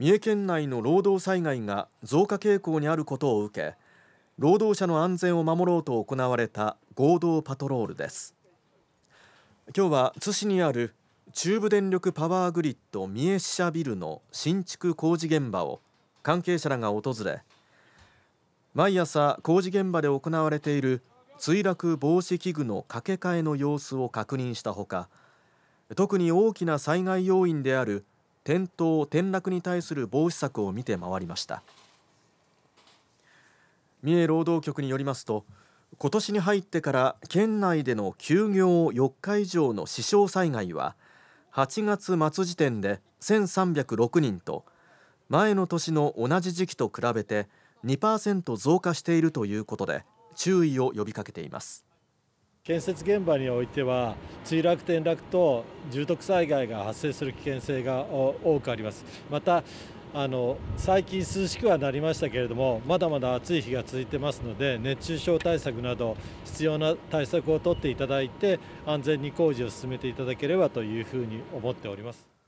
三重県内の労働災害が増加傾向にあることを受け労働者の安全を守ろうと行われた合同パトロールです今日は津市にある中部電力パワーグリッド三重支社ビルの新築工事現場を関係者らが訪れ毎朝工事現場で行われている墜落防止器具の掛け替えの様子を確認したほか特に大きな災害要因である転倒転落に対する防止策を見て回りました三重労働局によりますと今年に入ってから県内での休業4日以上の死傷災害は8月末時点で1306人と前の年の同じ時期と比べて2%増加しているということで注意を呼びかけています。建設現場においては墜落転落と重篤災害が発生する危険性が多くありますまたあの最近涼しくはなりましたけれどもまだまだ暑い日が続いてますので熱中症対策など必要な対策を取っていただいて安全に工事を進めていただければというふうに思っております。